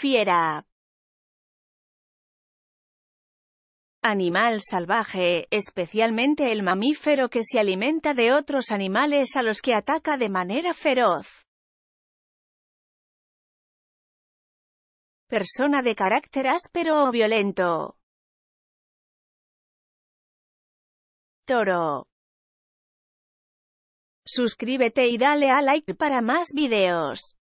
Fiera. Animal salvaje, especialmente el mamífero que se alimenta de otros animales a los que ataca de manera feroz. Persona de carácter áspero o violento. Toro. Suscríbete y dale a like para más videos.